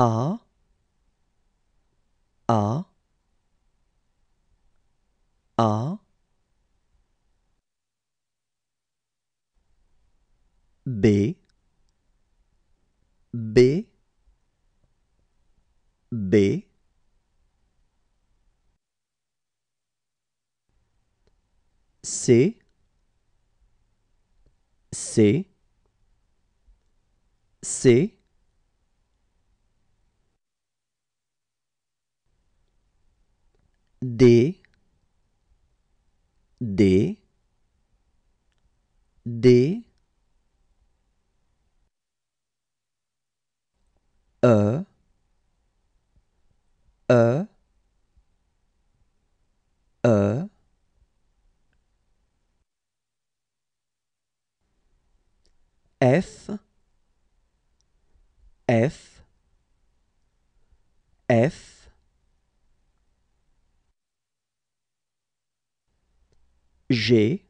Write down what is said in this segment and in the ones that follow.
A A A B B B C C C D D D E E E F F F G,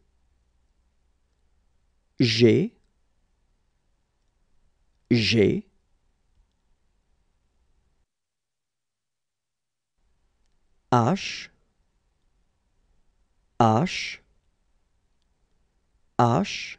G, G, H, H, H,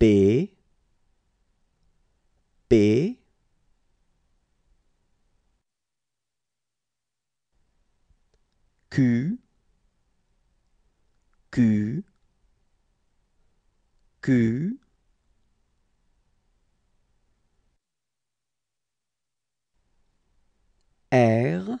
P P Q Q Q R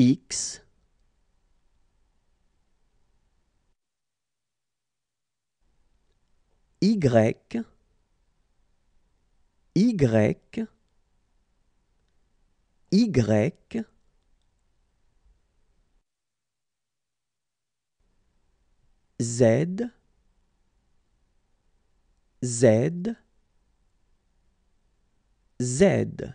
x y y y z z z